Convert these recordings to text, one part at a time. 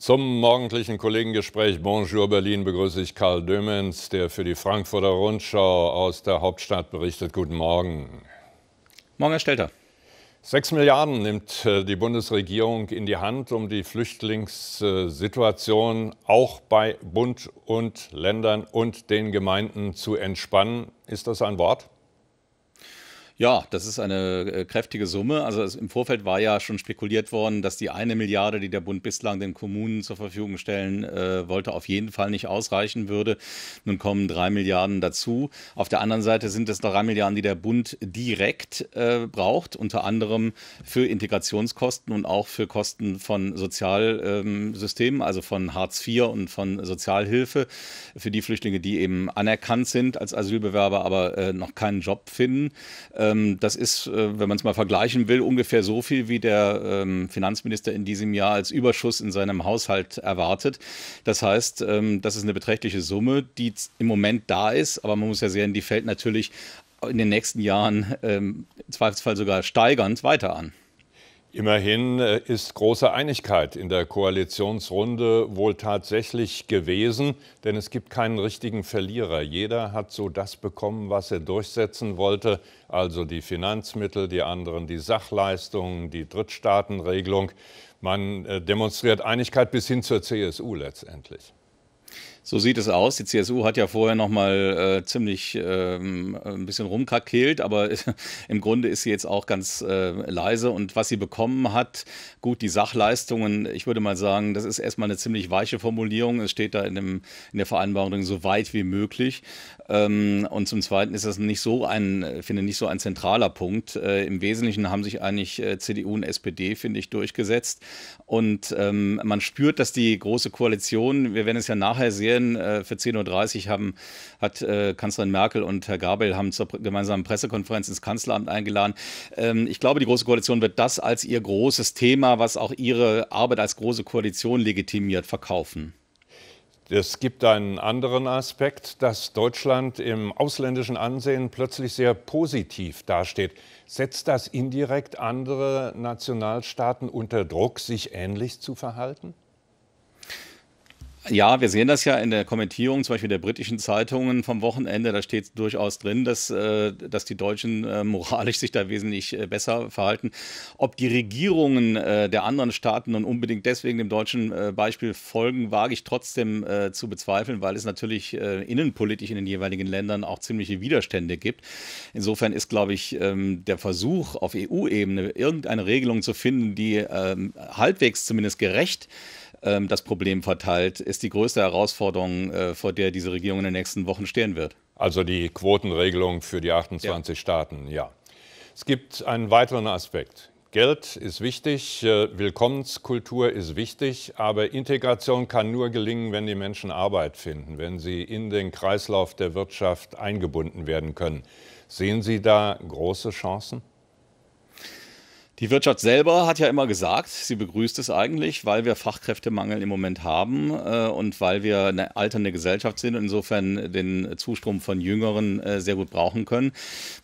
Zum morgendlichen Kollegengespräch Bonjour Berlin begrüße ich Karl Dömens, der für die Frankfurter Rundschau aus der Hauptstadt berichtet. Guten Morgen. Morgen, Herr Stelter. Sechs Milliarden nimmt äh, die Bundesregierung in die Hand, um die Flüchtlingssituation auch bei Bund und Ländern und den Gemeinden zu entspannen. Ist das ein Wort? Ja, das ist eine äh, kräftige Summe. Also es, im Vorfeld war ja schon spekuliert worden, dass die eine Milliarde, die der Bund bislang den Kommunen zur Verfügung stellen äh, wollte, auf jeden Fall nicht ausreichen würde. Nun kommen drei Milliarden dazu. Auf der anderen Seite sind es drei Milliarden, die der Bund direkt äh, braucht, unter anderem für Integrationskosten und auch für Kosten von Sozialsystemen, ähm, also von Hartz IV und von Sozialhilfe für die Flüchtlinge, die eben anerkannt sind als Asylbewerber, aber äh, noch keinen Job finden. Äh, ähm, das ist, äh, wenn man es mal vergleichen will, ungefähr so viel, wie der ähm, Finanzminister in diesem Jahr als Überschuss in seinem Haushalt erwartet. Das heißt, ähm, das ist eine beträchtliche Summe, die im Moment da ist, aber man muss ja sehen, die fällt natürlich in den nächsten Jahren ähm, im Zweifelsfall sogar steigernd weiter an. Immerhin äh, ist große Einigkeit in der Koalitionsrunde wohl tatsächlich gewesen, denn es gibt keinen richtigen Verlierer. Jeder hat so das bekommen, was er durchsetzen wollte, also die Finanzmittel, die anderen die Sachleistungen, die Drittstaatenregelung. Man äh, demonstriert Einigkeit bis hin zur CSU letztendlich. So sieht es aus. Die CSU hat ja vorher noch mal äh, ziemlich ähm, ein bisschen rumkackelt, aber im Grunde ist sie jetzt auch ganz äh, leise. Und was sie bekommen hat, gut, die Sachleistungen, ich würde mal sagen, das ist erstmal eine ziemlich weiche Formulierung. Es steht da in, dem, in der Vereinbarung so weit wie möglich. Ähm, und zum Zweiten ist das nicht so ein, äh, finde nicht so ein zentraler Punkt. Äh, Im Wesentlichen haben sich eigentlich äh, CDU und SPD, finde ich, durchgesetzt. Und ähm, man spürt, dass die Große Koalition, wir werden es ja nachher sehen, 10, äh, für 10.30 Uhr haben, hat äh, Kanzlerin Merkel und Herr Gabel haben zur gemeinsamen Pressekonferenz ins Kanzleramt eingeladen. Ähm, ich glaube, die Große Koalition wird das als ihr großes Thema, was auch ihre Arbeit als Große Koalition legitimiert, verkaufen. Es gibt einen anderen Aspekt, dass Deutschland im ausländischen Ansehen plötzlich sehr positiv dasteht. Setzt das indirekt andere Nationalstaaten unter Druck, sich ähnlich zu verhalten? Ja, wir sehen das ja in der Kommentierung zum Beispiel der britischen Zeitungen vom Wochenende. Da steht durchaus drin, dass, äh, dass die Deutschen äh, moralisch sich da wesentlich äh, besser verhalten. Ob die Regierungen der anderen Staaten nun unbedingt deswegen dem deutschen Beispiel folgen, wage ich trotzdem zu bezweifeln, weil es natürlich innenpolitisch in den jeweiligen Ländern auch ziemliche Widerstände gibt. Insofern ist, glaube ich, ähm, der Versuch auf EU-Ebene irgendeine Regelung zu finden, die ähm, halbwegs zumindest gerecht ähm, das Problem verteilt, ist die größte Herausforderung, äh, vor der diese Regierung in den nächsten Wochen stehen wird. Also die Quotenregelung für die 28 ja. Staaten, ja. Es gibt einen weiteren Aspekt. Geld ist wichtig, äh, Willkommenskultur ist wichtig, aber Integration kann nur gelingen, wenn die Menschen Arbeit finden, wenn sie in den Kreislauf der Wirtschaft eingebunden werden können. Sehen Sie da große Chancen? Die Wirtschaft selber hat ja immer gesagt, sie begrüßt es eigentlich, weil wir Fachkräftemangel im Moment haben äh, und weil wir eine alternde Gesellschaft sind und insofern den Zustrom von Jüngeren äh, sehr gut brauchen können.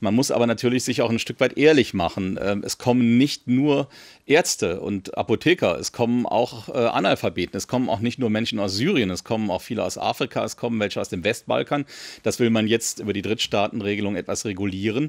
Man muss aber natürlich sich auch ein Stück weit ehrlich machen. Ähm, es kommen nicht nur Ärzte und Apotheker, es kommen auch äh, Analphabeten, es kommen auch nicht nur Menschen aus Syrien, es kommen auch viele aus Afrika, es kommen welche aus dem Westbalkan. Das will man jetzt über die Drittstaatenregelung etwas regulieren.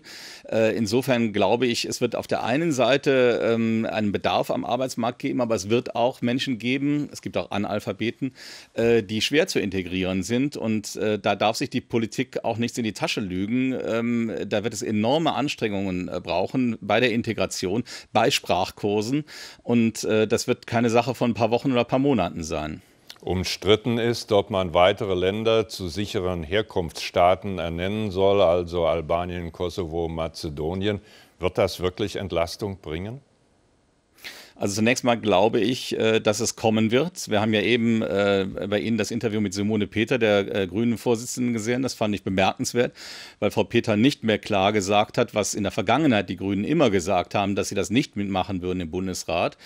Äh, insofern glaube ich, es wird auf der einen Seite Leute ähm, einen Bedarf am Arbeitsmarkt geben, aber es wird auch Menschen geben, es gibt auch Analphabeten, äh, die schwer zu integrieren sind. Und äh, da darf sich die Politik auch nichts in die Tasche lügen. Ähm, da wird es enorme Anstrengungen äh, brauchen bei der Integration, bei Sprachkursen. Und äh, das wird keine Sache von ein paar Wochen oder ein paar Monaten sein. Umstritten ist, ob man weitere Länder zu sicheren Herkunftsstaaten ernennen soll, also Albanien, Kosovo, Mazedonien. Wird das wirklich Entlastung bringen? Also zunächst mal glaube ich, äh, dass es kommen wird. Wir haben ja eben äh, bei Ihnen das Interview mit Simone Peter, der äh, grünen Vorsitzenden, gesehen. Das fand ich bemerkenswert, weil Frau Peter nicht mehr klar gesagt hat, was in der Vergangenheit die Grünen immer gesagt haben, dass sie das nicht mitmachen würden im Bundesrat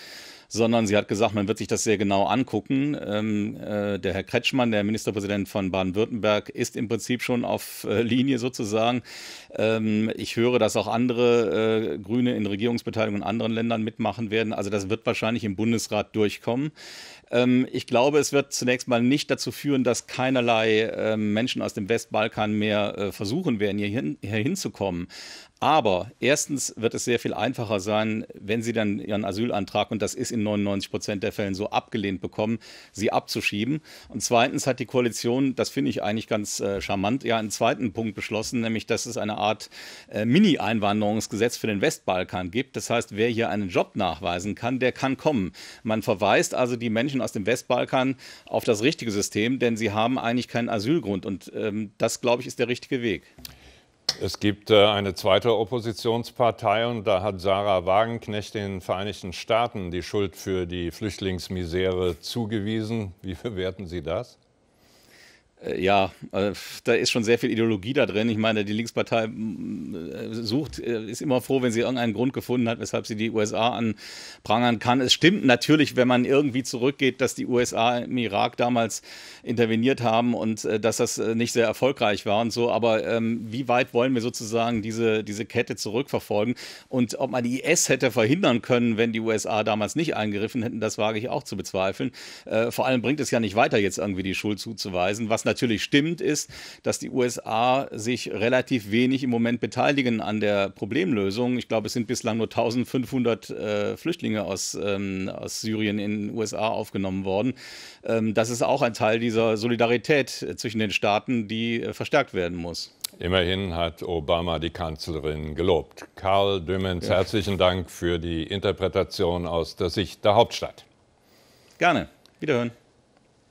sondern sie hat gesagt, man wird sich das sehr genau angucken. Ähm, äh, der Herr Kretschmann, der Ministerpräsident von Baden-Württemberg, ist im Prinzip schon auf äh, Linie sozusagen. Ähm, ich höre, dass auch andere äh, Grüne in Regierungsbeteiligung in anderen Ländern mitmachen werden. Also das wird wahrscheinlich im Bundesrat durchkommen. Ähm, ich glaube, es wird zunächst mal nicht dazu führen, dass keinerlei ähm, Menschen aus dem Westbalkan mehr äh, versuchen werden, hier hinzukommen. Aber erstens wird es sehr viel einfacher sein, wenn Sie dann Ihren Asylantrag, und das ist in 99 Prozent der Fällen so, abgelehnt bekommen, sie abzuschieben. Und zweitens hat die Koalition, das finde ich eigentlich ganz äh, charmant, ja einen zweiten Punkt beschlossen, nämlich dass es eine Art äh, Mini-Einwanderungsgesetz für den Westbalkan gibt. Das heißt, wer hier einen Job nachweisen kann, der kann kommen. Man verweist also die Menschen aus dem Westbalkan auf das richtige System, denn sie haben eigentlich keinen Asylgrund. Und ähm, das, glaube ich, ist der richtige Weg. Es gibt äh, eine zweite Oppositionspartei und da hat Sarah Wagenknecht den Vereinigten Staaten die Schuld für die Flüchtlingsmisere zugewiesen. Wie bewerten Sie das? Äh, ja, äh, da ist schon sehr viel Ideologie da drin. Ich meine, die Linkspartei mm, äh, sucht, ist immer froh, wenn sie irgendeinen Grund gefunden hat, weshalb sie die USA anprangern kann. Es stimmt natürlich, wenn man irgendwie zurückgeht, dass die USA im Irak damals interveniert haben und dass das nicht sehr erfolgreich war und so. Aber ähm, wie weit wollen wir sozusagen diese, diese Kette zurückverfolgen? Und ob man die IS hätte verhindern können, wenn die USA damals nicht eingegriffen hätten, das wage ich auch zu bezweifeln. Äh, vor allem bringt es ja nicht weiter, jetzt irgendwie die Schuld zuzuweisen, was natürlich natürlich stimmt, ist, dass die USA sich relativ wenig im Moment beteiligen an der Problemlösung. Ich glaube, es sind bislang nur 1500 äh, Flüchtlinge aus, ähm, aus Syrien in den USA aufgenommen worden. Ähm, das ist auch ein Teil dieser Solidarität äh, zwischen den Staaten, die äh, verstärkt werden muss. Immerhin hat Obama die Kanzlerin gelobt. Karl Dümens, ja. herzlichen Dank für die Interpretation aus der Sicht der Hauptstadt. Gerne. Wiederhören.